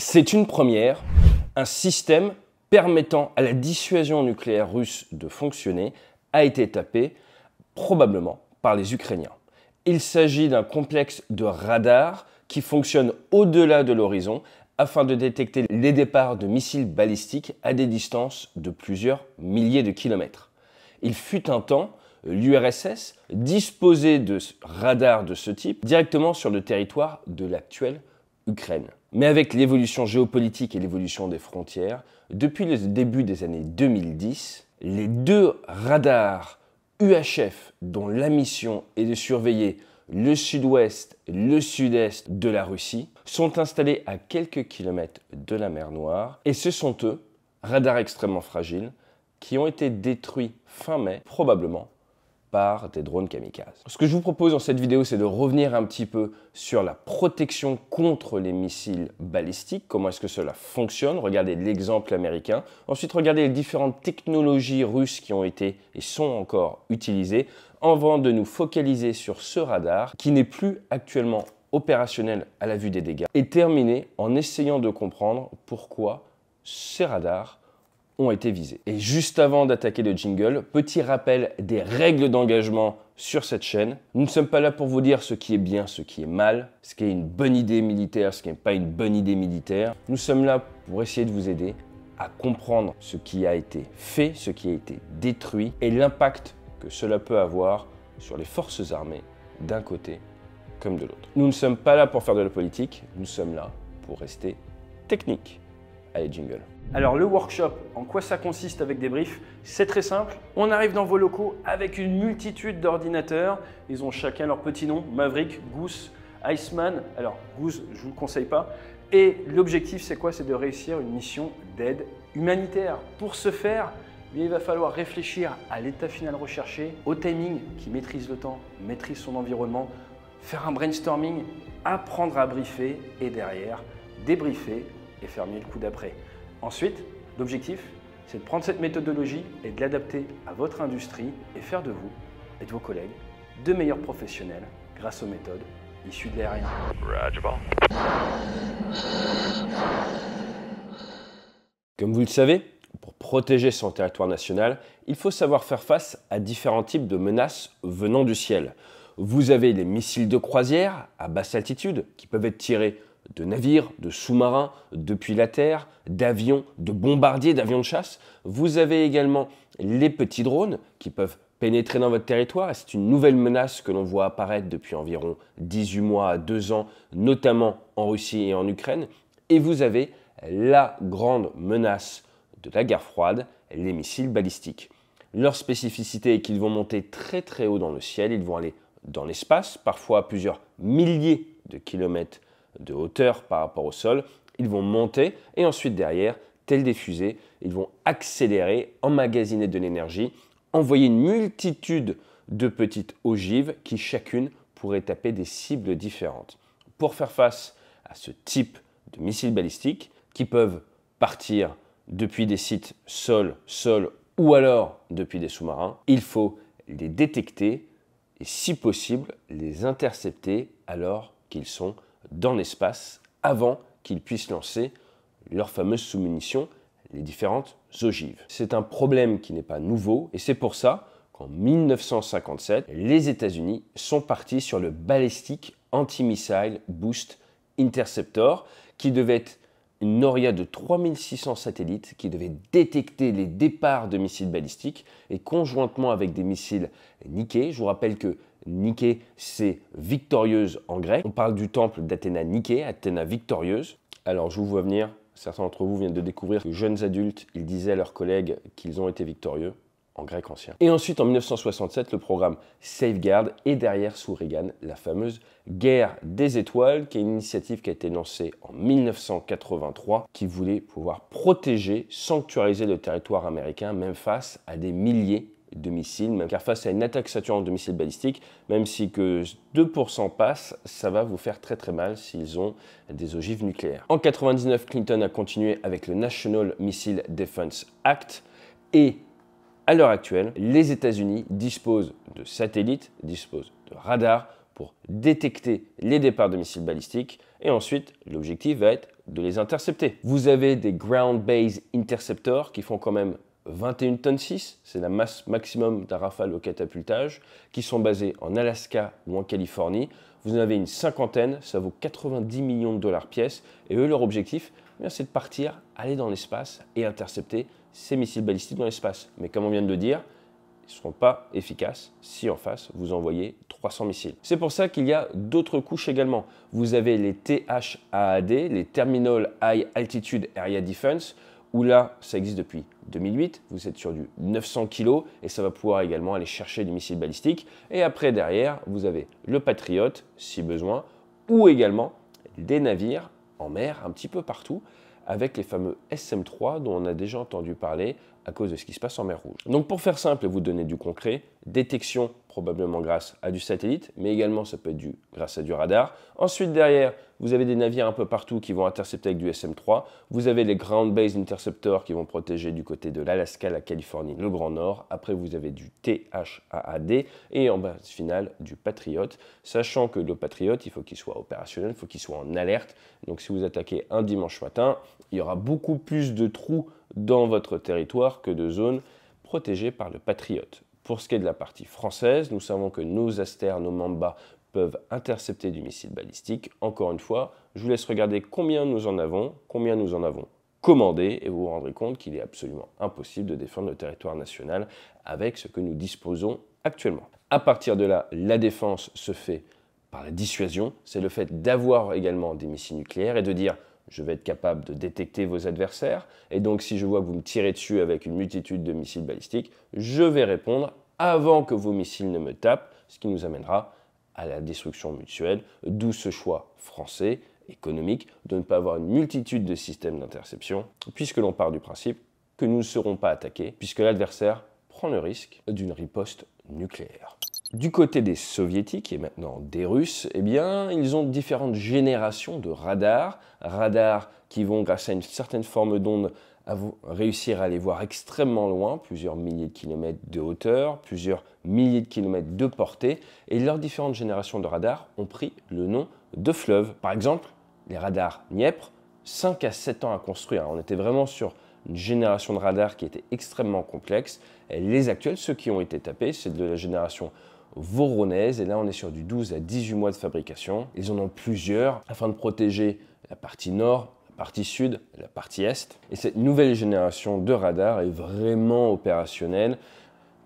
C'est une première, un système permettant à la dissuasion nucléaire russe de fonctionner a été tapé probablement par les Ukrainiens. Il s'agit d'un complexe de radars qui fonctionne au-delà de l'horizon afin de détecter les départs de missiles balistiques à des distances de plusieurs milliers de kilomètres. Il fut un temps, l'URSS disposait de radars de ce type directement sur le territoire de l'actuelle mais avec l'évolution géopolitique et l'évolution des frontières, depuis le début des années 2010, les deux radars UHF dont la mission est de surveiller le sud-ouest, et le sud-est de la Russie, sont installés à quelques kilomètres de la mer Noire, et ce sont eux, radars extrêmement fragiles, qui ont été détruits fin mai, probablement par des drones kamikazes. Ce que je vous propose dans cette vidéo, c'est de revenir un petit peu sur la protection contre les missiles balistiques, comment est-ce que cela fonctionne, regardez l'exemple américain, ensuite regardez les différentes technologies russes qui ont été et sont encore utilisées, avant de nous focaliser sur ce radar qui n'est plus actuellement opérationnel à la vue des dégâts, et terminer en essayant de comprendre pourquoi ces radars ont été visés. Et juste avant d'attaquer le jingle, petit rappel des règles d'engagement sur cette chaîne. Nous ne sommes pas là pour vous dire ce qui est bien, ce qui est mal, ce qui est une bonne idée militaire, ce qui n'est pas une bonne idée militaire. Nous sommes là pour essayer de vous aider à comprendre ce qui a été fait, ce qui a été détruit et l'impact que cela peut avoir sur les forces armées d'un côté comme de l'autre. Nous ne sommes pas là pour faire de la politique, nous sommes là pour rester techniques. Allez, jingle. Alors le workshop, en quoi ça consiste avec des briefs C'est très simple. On arrive dans vos locaux avec une multitude d'ordinateurs. Ils ont chacun leur petit nom, Maverick, Goose, Iceman. Alors Goose, je ne vous le conseille pas. Et l'objectif, c'est quoi C'est de réussir une mission d'aide humanitaire. Pour ce faire, eh il va falloir réfléchir à l'état final recherché, au timing, qui maîtrise le temps, maîtrise son environnement, faire un brainstorming, apprendre à briefer et derrière débriefer et faire le coup d'après. Ensuite, l'objectif, c'est de prendre cette méthodologie et de l'adapter à votre industrie et faire de vous et de vos collègues de meilleurs professionnels grâce aux méthodes issues de l'aérien. Comme vous le savez, pour protéger son territoire national, il faut savoir faire face à différents types de menaces venant du ciel. Vous avez les missiles de croisière à basse altitude qui peuvent être tirés de navires, de sous-marins, depuis la Terre, d'avions, de bombardiers, d'avions de chasse. Vous avez également les petits drones qui peuvent pénétrer dans votre territoire. C'est une nouvelle menace que l'on voit apparaître depuis environ 18 mois à 2 ans, notamment en Russie et en Ukraine. Et vous avez la grande menace de la guerre froide, les missiles balistiques. Leur spécificité est qu'ils vont monter très très haut dans le ciel, ils vont aller dans l'espace, parfois à plusieurs milliers de kilomètres de hauteur par rapport au sol, ils vont monter et ensuite derrière, tels des fusées, ils vont accélérer, emmagasiner de l'énergie, envoyer une multitude de petites ogives qui chacune pourrait taper des cibles différentes. Pour faire face à ce type de missiles balistiques qui peuvent partir depuis des sites sol-sol ou alors depuis des sous-marins, il faut les détecter et si possible les intercepter alors qu'ils sont dans l'espace avant qu'ils puissent lancer leurs fameuses sous-munitions, les différentes ogives. C'est un problème qui n'est pas nouveau et c'est pour ça qu'en 1957, les États-Unis sont partis sur le Ballistic Anti-Missile Boost Interceptor qui devait être une noria de 3600 satellites qui devait détecter les départs de missiles balistiques et conjointement avec des missiles Nikkei. Je vous rappelle que Nikkei, c'est victorieuse en grec. On parle du temple d'Athéna Nikkei, Athéna victorieuse. Alors, je vous vois venir, certains d'entre vous viennent de découvrir que jeunes adultes, ils disaient à leurs collègues qu'ils ont été victorieux en grec ancien. Et ensuite, en 1967, le programme Safeguard est derrière, sous Reagan, la fameuse guerre des étoiles, qui est une initiative qui a été lancée en 1983, qui voulait pouvoir protéger, sanctuariser le territoire américain, même face à des milliers de missiles, même car face à une attaque saturante de missiles balistiques, même si que 2% passent, ça va vous faire très très mal s'ils ont des ogives nucléaires. En 1999, Clinton a continué avec le National Missile Defense Act et à l'heure actuelle, les États-Unis disposent de satellites, disposent de radars pour détecter les départs de missiles balistiques et ensuite l'objectif va être de les intercepter. Vous avez des Ground Base Interceptors qui font quand même 21 tonnes 6, c'est la masse maximum d'un rafale au catapultage, qui sont basés en Alaska ou en Californie. Vous en avez une cinquantaine, ça vaut 90 millions de dollars pièce, et eux, leur objectif, eh c'est de partir, aller dans l'espace et intercepter ces missiles balistiques dans l'espace. Mais comme on vient de le dire, ils ne seront pas efficaces si en face vous envoyez 300 missiles. C'est pour ça qu'il y a d'autres couches également. Vous avez les THAAD, les Terminal High Altitude Area Defense, où là, ça existe depuis 2008, vous êtes sur du 900 kg et ça va pouvoir également aller chercher des missiles balistiques. Et après, derrière, vous avez le Patriot, si besoin, ou également des navires en mer, un petit peu partout, avec les fameux SM3 dont on a déjà entendu parler à cause de ce qui se passe en mer Rouge. Donc pour faire simple et vous donner du concret, détection probablement grâce à du satellite, mais également ça peut être dû grâce à du radar. Ensuite derrière, vous avez des navires un peu partout qui vont intercepter avec du SM3. Vous avez les Ground Base Interceptors qui vont protéger du côté de l'Alaska, la Californie, le Grand Nord. Après, vous avez du THAAD et en base finale du Patriot. Sachant que le Patriot, il faut qu'il soit opérationnel, il faut qu'il soit en alerte. Donc si vous attaquez un dimanche matin, il y aura beaucoup plus de trous dans votre territoire que de zones protégées par le Patriote. Pour ce qui est de la partie française, nous savons que nos Asters, nos Mamba peuvent intercepter du missile balistique. Encore une fois, je vous laisse regarder combien nous en avons, combien nous en avons commandé, et vous vous rendrez compte qu'il est absolument impossible de défendre le territoire national avec ce que nous disposons actuellement. À partir de là, la défense se fait par la dissuasion, c'est le fait d'avoir également des missiles nucléaires et de dire je vais être capable de détecter vos adversaires. Et donc, si je vois que vous me tirez dessus avec une multitude de missiles balistiques, je vais répondre avant que vos missiles ne me tapent, ce qui nous amènera à la destruction mutuelle, d'où ce choix français économique de ne pas avoir une multitude de systèmes d'interception, puisque l'on part du principe que nous ne serons pas attaqués, puisque l'adversaire prend le risque d'une riposte nucléaire. Du côté des soviétiques et maintenant des russes, eh bien, ils ont différentes générations de radars, radars qui vont grâce à une certaine forme d'onde réussir à aller voir extrêmement loin, plusieurs milliers de kilomètres de hauteur, plusieurs milliers de kilomètres de portée, et leurs différentes générations de radars ont pris le nom de fleuves. Par exemple, les radars Dniepr, 5 à 7 ans à construire. On était vraiment sur une génération de radars qui était extrêmement complexe. les actuels, ceux qui ont été tapés, c'est de la génération Voronez Et là, on est sur du 12 à 18 mois de fabrication. Ils en ont plusieurs afin de protéger la partie nord, la partie sud, la partie est. Et cette nouvelle génération de radars est vraiment opérationnelle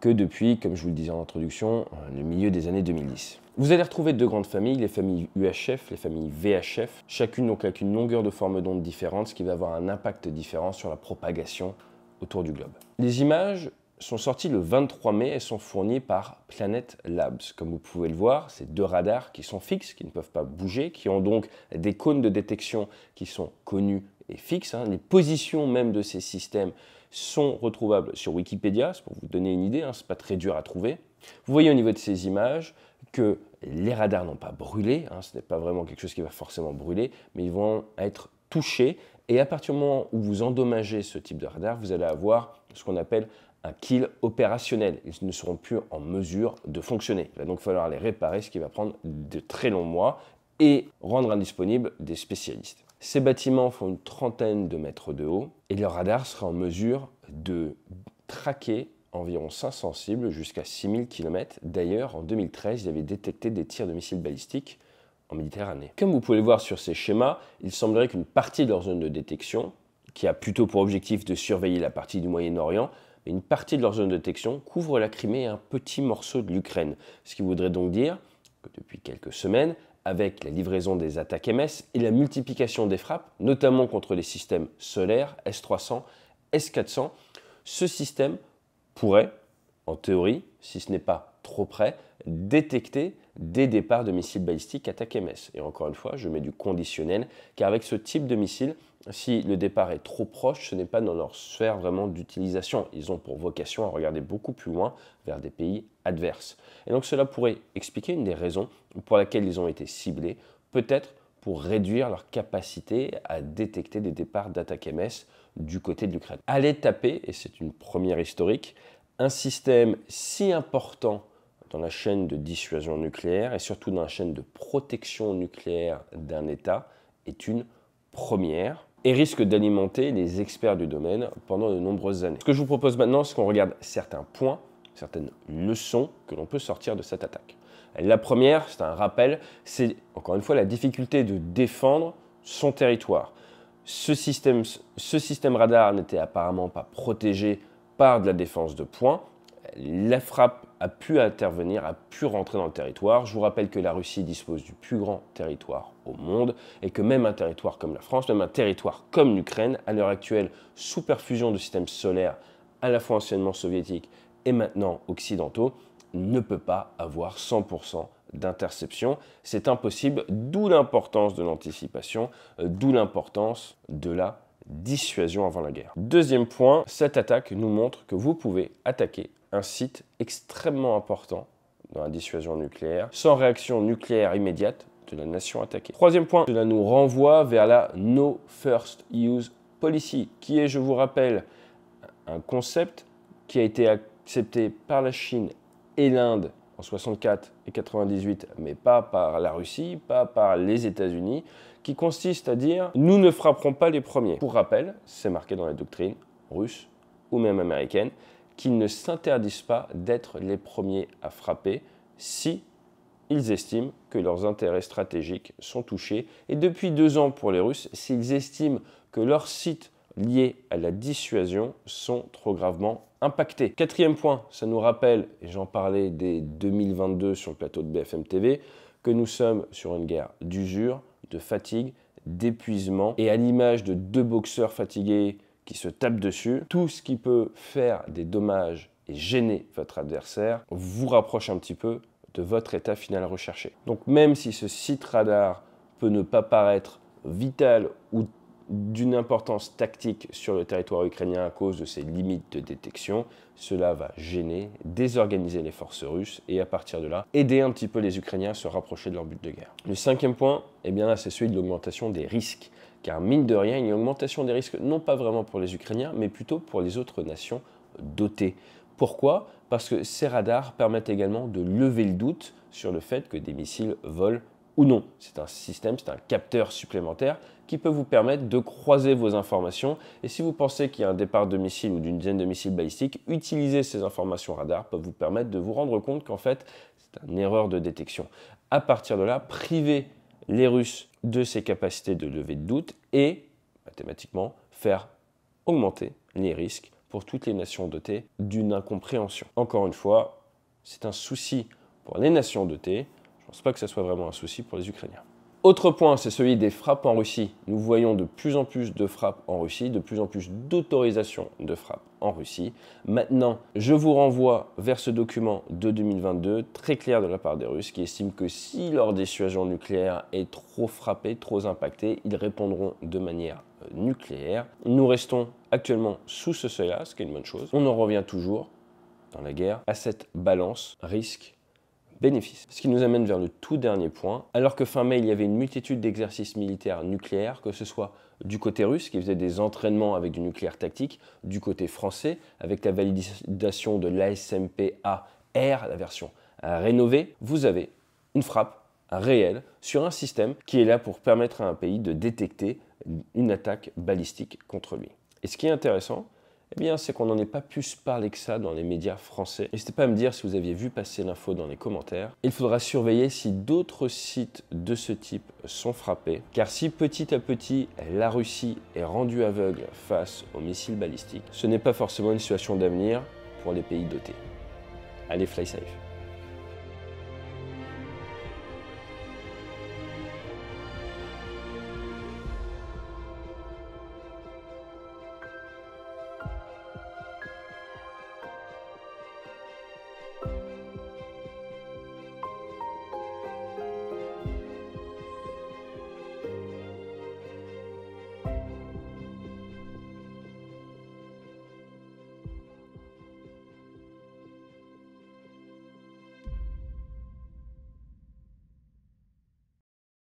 que depuis, comme je vous le disais en introduction, euh, le milieu des années 2010. Vous allez retrouver deux grandes familles, les familles UHF, les familles VHF, chacune donc avec une longueur de forme d'onde différente, ce qui va avoir un impact différent sur la propagation autour du globe. Les images sont sortis le 23 mai et sont fournis par Planet Labs. Comme vous pouvez le voir, c'est deux radars qui sont fixes, qui ne peuvent pas bouger, qui ont donc des cônes de détection qui sont connus et fixes. Hein. Les positions même de ces systèmes sont retrouvables sur Wikipédia, c'est pour vous donner une idée, ce hein, c'est pas très dur à trouver. Vous voyez au niveau de ces images que les radars n'ont pas brûlé, hein, ce n'est pas vraiment quelque chose qui va forcément brûler, mais ils vont être touchés et à partir du moment où vous endommagez ce type de radar, vous allez avoir ce qu'on appelle un kill opérationnel. Ils ne seront plus en mesure de fonctionner. Il va donc falloir les réparer, ce qui va prendre de très longs mois et rendre indisponibles des spécialistes. Ces bâtiments font une trentaine de mètres de haut et leur radar sera en mesure de traquer environ 500 cibles jusqu'à 6000 km. D'ailleurs, en 2013, ils avait détecté des tirs de missiles balistiques en Méditerranée. Comme vous pouvez le voir sur ces schémas, il semblerait qu'une partie de leur zone de détection, qui a plutôt pour objectif de surveiller la partie du Moyen-Orient, une partie de leur zone de détection couvre la Crimée et un petit morceau de l'Ukraine. Ce qui voudrait donc dire que depuis quelques semaines, avec la livraison des attaques MS et la multiplication des frappes, notamment contre les systèmes solaires S300, S400, ce système pourrait, en théorie, si ce n'est pas trop près, détecter des départs de missiles balistiques attaque MS. Et encore une fois, je mets du conditionnel, car avec ce type de missile, si le départ est trop proche, ce n'est pas dans leur sphère vraiment d'utilisation. Ils ont pour vocation à regarder beaucoup plus loin vers des pays adverses. Et donc cela pourrait expliquer une des raisons pour laquelle ils ont été ciblés, peut-être pour réduire leur capacité à détecter des départs d'attaque MS du côté de l'Ukraine. Aller taper, et c'est une première historique, un système si important la chaîne de dissuasion nucléaire et surtout dans la chaîne de protection nucléaire d'un État est une première et risque d'alimenter les experts du domaine pendant de nombreuses années. Ce que je vous propose maintenant, c'est qu'on regarde certains points, certaines leçons que l'on peut sortir de cette attaque. La première, c'est un rappel, c'est encore une fois la difficulté de défendre son territoire. Ce système, ce système radar n'était apparemment pas protégé par de la défense de points, la frappe a pu intervenir, a pu rentrer dans le territoire. Je vous rappelle que la Russie dispose du plus grand territoire au monde et que même un territoire comme la France, même un territoire comme l'Ukraine, à l'heure actuelle, sous perfusion de systèmes solaires à la fois anciennement soviétiques et maintenant occidentaux, ne peut pas avoir 100% d'interception. C'est impossible, d'où l'importance de l'anticipation, euh, d'où l'importance de la dissuasion avant la guerre. Deuxième point, cette attaque nous montre que vous pouvez attaquer un site extrêmement important dans la dissuasion nucléaire, sans réaction nucléaire immédiate de la nation attaquée. Troisième point, cela nous renvoie vers la No First Use Policy, qui est, je vous rappelle, un concept qui a été accepté par la Chine et l'Inde en 64 et 98, mais pas par la Russie, pas par les États-Unis, qui consiste à dire nous ne frapperons pas les premiers. Pour rappel, c'est marqué dans la doctrine russe ou même américaine, qu'ils ne s'interdisent pas d'être les premiers à frapper si ils estiment que leurs intérêts stratégiques sont touchés. Et depuis deux ans pour les Russes, s'ils estiment que leurs sites liés à la dissuasion sont trop gravement impactés. Quatrième point, ça nous rappelle, et j'en parlais dès 2022 sur le plateau de BFM TV, que nous sommes sur une guerre d'usure, de fatigue, d'épuisement. Et à l'image de deux boxeurs fatigués qui se tape dessus. Tout ce qui peut faire des dommages et gêner votre adversaire vous rapproche un petit peu de votre état final recherché. Donc même si ce site radar peut ne pas paraître vital ou d'une importance tactique sur le territoire ukrainien à cause de ses limites de détection, cela va gêner, désorganiser les forces russes et à partir de là, aider un petit peu les Ukrainiens à se rapprocher de leur but de guerre. Le cinquième point, eh bien c'est celui de l'augmentation des risques car mine de rien, il y a une augmentation des risques, non pas vraiment pour les Ukrainiens, mais plutôt pour les autres nations dotées. Pourquoi Parce que ces radars permettent également de lever le doute sur le fait que des missiles volent ou non. C'est un système, c'est un capteur supplémentaire qui peut vous permettre de croiser vos informations. Et si vous pensez qu'il y a un départ de missile ou d'une dizaine de missiles balistiques, utiliser ces informations radar peut vous permettre de vous rendre compte qu'en fait, c'est une erreur de détection. À partir de là, privez les Russes de ses capacités de lever de doute et, mathématiquement, faire augmenter les risques pour toutes les nations dotées d'une incompréhension. Encore une fois, c'est un souci pour les nations dotées, je ne pense pas que ce soit vraiment un souci pour les Ukrainiens. Autre point, c'est celui des frappes en Russie. Nous voyons de plus en plus de frappes en Russie, de plus en plus d'autorisations de frappes en Russie. Maintenant, je vous renvoie vers ce document de 2022, très clair de la part des Russes, qui estiment que si leur dissuasion nucléaire est trop frappée, trop impactée, ils répondront de manière euh, nucléaire. Nous restons actuellement sous ce seuil-là, ce qui est une bonne chose. On en revient toujours, dans la guerre, à cette balance risque bénéfice. Ce qui nous amène vers le tout dernier point. Alors que fin mai, il y avait une multitude d'exercices militaires nucléaires, que ce soit du côté russe qui faisait des entraînements avec du nucléaire tactique, du côté français avec la validation de l'ASMPA-R, la version euh, rénovée, vous avez une frappe réelle sur un système qui est là pour permettre à un pays de détecter une attaque balistique contre lui. Et ce qui est intéressant, eh bien, c'est qu'on n'en est pas plus parlé que ça dans les médias français. N'hésitez pas à me dire si vous aviez vu passer l'info dans les commentaires. Il faudra surveiller si d'autres sites de ce type sont frappés, car si petit à petit la Russie est rendue aveugle face aux missiles balistiques, ce n'est pas forcément une situation d'avenir pour les pays dotés. Allez, fly safe.